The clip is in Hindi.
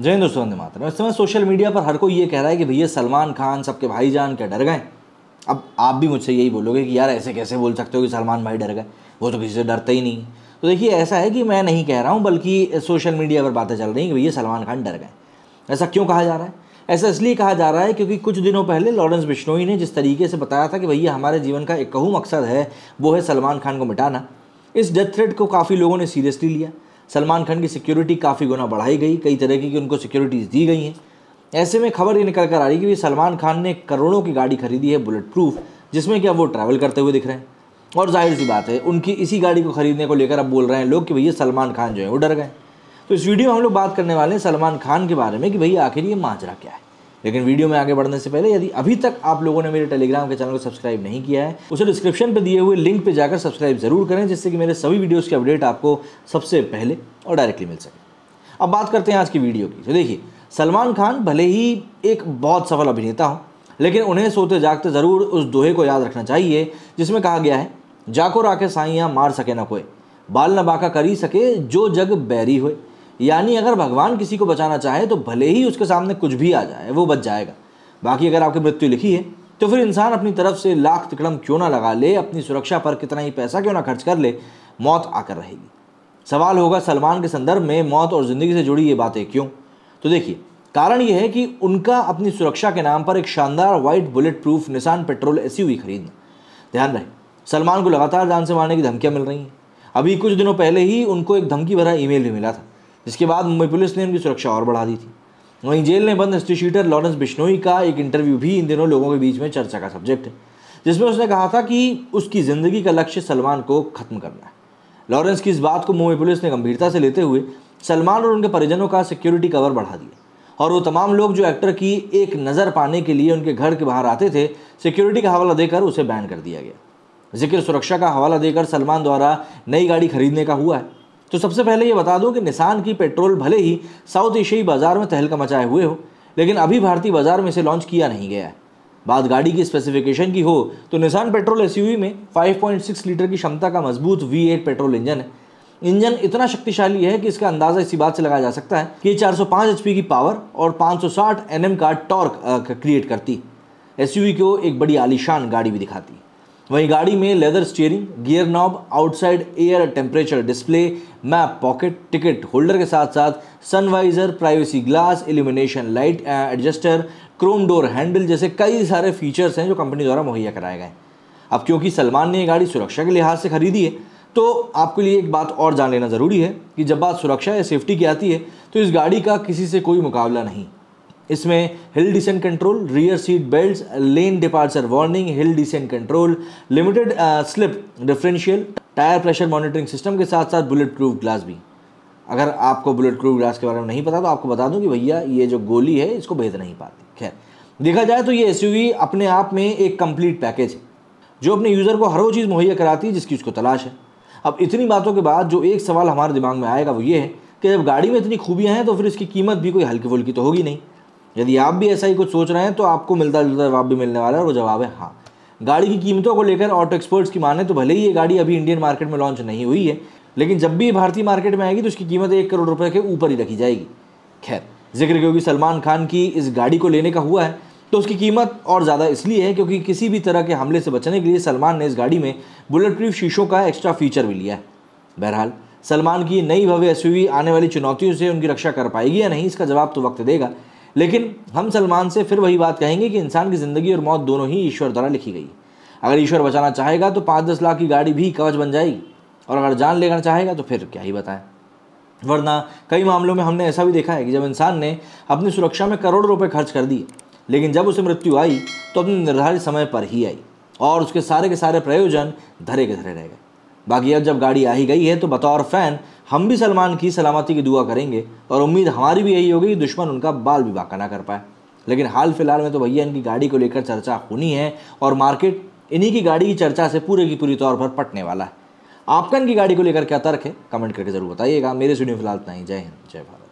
जय हिंद दोस्तों वंदे मातरम इस समय सोशल मीडिया पर हर कोई ये कह रहा है कि भैया सलमान खान सबके भाई जान क्या डर गए अब आप भी मुझसे यही बोलोगे कि यार ऐसे कैसे बोल सकते हो कि सलमान भाई डर गए वो तो किसी से डरते ही नहीं तो देखिए ऐसा है कि मैं नहीं कह रहा हूँ बल्कि सोशल मीडिया पर बातें चल रही हैं कि भैया सलमान खान डर गए ऐसा क्यों कहा जा रहा है ऐसा इसलिए कहा जा रहा है क्योंकि कुछ दिनों पहले लॉरेंस बिश्नोई ने जिस तरीके से बताया था कि भैया हमारे जीवन का एक कहू मकसद है वो है सलमान खान को मिटाना इस डेथ थ्रेट को काफ़ी लोगों ने सीरियसली लिया सलमान खान की सिक्योरिटी काफ़ी गुना बढ़ाई गई कई तरह की उनको सिक्योरिटीज़ दी गई हैं ऐसे में खबर ये निकल कर आ रही कि सलमान खान ने करोड़ों की गाड़ी खरीदी है बुलेट प्रूफ जिसमें कि अब वो ट्रैवल करते हुए दिख रहे हैं और जाहिर सी बात है उनकी इसी गाड़ी को खरीदने को लेकर अब बोल रहे हैं लोग कि भैया सलमान खान जो है वो डर गए तो इस वीडियो में हम लोग बात करने वाले हैं सलमान खान के बारे में कि भैया आखिर ये माजरा क्या है लेकिन वीडियो में आगे बढ़ने से पहले यदि अभी तक आप लोगों ने मेरे टेलीग्राम के चैनल को सब्सक्राइब नहीं किया है उसे डिस्क्रिप्शन पर दिए हुए लिंक पर जाकर सब्सक्राइब जरूर करें जिससे कि मेरे सभी वीडियोज़ के अपडेट आपको सबसे पहले और डायरेक्टली मिल सके अब बात करते हैं आज की वीडियो की तो देखिए सलमान खान भले ही एक बहुत सफल अभिनेता हों लेकिन उन्हें सोते जागते ज़रूर उस दोहे को याद रखना चाहिए जिसमें कहा गया है जाको राके साइयाँ मार सके ना कोई बाल न बाका करी सके जो जग बैरी हुए यानी अगर भगवान किसी को बचाना चाहे तो भले ही उसके सामने कुछ भी आ जाए वो बच जाएगा बाकी अगर आपकी मृत्यु लिखी है तो फिर इंसान अपनी तरफ से लाख तिकड़म क्यों ना लगा ले अपनी सुरक्षा पर कितना ही पैसा क्यों ना खर्च कर ले मौत आकर रहेगी सवाल होगा सलमान के संदर्भ में मौत और ज़िंदगी से जुड़ी ये बातें क्यों तो देखिए कारण ये है कि उनका अपनी सुरक्षा के नाम पर एक शानदार white bullet proof Nissan Patrol S खरीदना ध्यान रहे सलमान को लगातार जान से मारने की धमकियाँ मिल रही हैं अभी कुछ दिनों पहले ही उनको एक धमकी भरा ई भी मिला था जिसके बाद मुंबई पुलिस ने उनकी सुरक्षा और बढ़ा दी थी वहीं जेल में बंद इंस्टीट्यूटर लॉरेंस बिश्नोई का एक इंटरव्यू भी इन दिनों लोगों के बीच में चर्चा का सब्जेक्ट है जिसमें उसने कहा था कि उसकी ज़िंदगी का लक्ष्य सलमान को ख़त्म करना है लॉरेंस की इस बात को मुंबई पुलिस ने गंभीरता से लेते हुए सलमान और उनके परिजनों का सिक्योरिटी कवर बढ़ा दिया और वो तमाम लोग जो एक्टर की एक नज़र पाने के लिए उनके घर के बाहर आते थे सिक्योरिटी का हवाला देकर उसे बैन कर दिया गया जिक्र सुरक्षा का हवाला देकर सलमान द्वारा नई गाड़ी खरीदने का हुआ है तो सबसे पहले ये बता दूं कि निसान की पेट्रोल भले ही साउथ एशियाई बाज़ार में तहलका मचाए हुए हो लेकिन अभी भारतीय बाज़ार में इसे लॉन्च किया नहीं गया है बात गाड़ी की स्पेसिफिकेशन की हो तो निसान पेट्रोल एस में 5.6 लीटर की क्षमता का मजबूत V8 पेट्रोल इंजन है इंजन इतना शक्तिशाली है कि इसका अंदाज़ा इसी बात से लगाया जा सकता है कि ये 405 एचपी की पावर और पाँच सौ का टॉर्क क्रिएट करती एस को एक बड़ी आलिशान गाड़ी भी दिखाती वहीं गाड़ी में leather steering gear knob outside air temperature display map pocket ticket holder के साथ साथ sun visor privacy glass illumination light adjuster chrome door handle जैसे कई सारे फीचर्स हैं जो कंपनी द्वारा मुहैया कराए गए अब क्योंकि सलमान ने ये गाड़ी सुरक्षा के लिहाज से खरीदी है तो आपके लिए एक बात और जान लेना ज़रूरी है कि जब बात सुरक्षा या सेफ्टी की आती है तो इस गाड़ी का किसी से कोई मुकाबला नहीं इसमें hill descent control rear seat belt lane departure warning hill descent control limited slip differential tyre pressure monitoring system के साथ साथ बुलेट प्रूफ ग्लास भी अगर आपको बुलेट प्रूफ ग्लास के बारे में नहीं पता तो आपको बता दूं कि भैया ये जो गोली है इसको भेज नहीं पाती खैर देखा जाए तो ये एस अपने आप में एक कंप्लीट पैकेज है जो अपने यूज़र को हर वो चीज़ मुहैया कराती है जिसकी उसको तलाश है अब इतनी बातों के बाद जो एक सवाल हमारे दिमाग में आएगा वो ये है कि जब गाड़ी में इतनी खूबियाँ हैं तो फिर इसकी कीमत भी कोई हल्की फुल्की तो होगी नहीं यदि आप भी ऐसा ही कुछ सोच रहे हैं तो आपको मिलता जुलता जवाब भी मिलने वाला है और वो जवाब है हाँ गाड़ी की कीमतों को लेकर ऑटो एक्सपर्ट्स की माने तो भले ही ये गाड़ी अभी इंडियन मार्केट में लॉन्च नहीं हुई है लेकिन जब भी भारतीय मार्केट में आएगी तो उसकी कीमत एक करोड़ रुपये के ऊपर ही रखी जाएगी खैर जिक्र क्योंकि सलमान खान की इस गाड़ी को लेने का हुआ है तो उसकी कीमत और ज़्यादा इसलिए है क्योंकि किसी भी तरह के हमले से बचने के लिए सलमान ने इस गाड़ी में बुलेट प्रूफ शीशों का एक्स्ट्रा फीचर भी लिया है बहरहाल सलमान की नई भव्य एसयूवी आने वाली चुनौतियों से उनकी रक्षा कर पाएगी या नहीं इसका जवाब तो वक्त देगा लेकिन हम सलमान से फिर वही बात कहेंगे कि इंसान की ज़िंदगी और मौत दोनों ही ईश्वर द्वारा लिखी गई अगर ईश्वर बचाना चाहेगा तो पाँच दस लाख की गाड़ी भी कवच बन जाएगी और अगर जान लेना चाहेगा तो फिर क्या ही बताएं वरना कई मामलों में हमने ऐसा भी देखा है कि जब इंसान ने अपनी सुरक्षा में करोड़ रुपए खर्च कर दिए लेकिन जब उसे मृत्यु आई तो अपने निर्धारित समय पर ही आई और उसके सारे के सारे प्रयोजन धरे के धरे रह गए बाकी अब जब गाड़ी आ ही गई है तो बतौर फ़ैन हम भी सलमान की सलामती की दुआ करेंगे और उम्मीद हमारी भी यही होगी कि दुश्मन उनका बाल भी बाका ना कर पाए लेकिन हाल फिलहाल में तो भैया इनकी गाड़ी को लेकर चर्चा होनी है और मार्केट इन्हीं की गाड़ी की चर्चा से पूरे की पूरी तौर पर पटने वाला है आपका इनकी गाड़ी को लेकर क्या तर्क है कमेंट करके ज़रूर बताइएगा मेरे स्टूडियो फिलहाल इतना ही जय हिंद जय भारत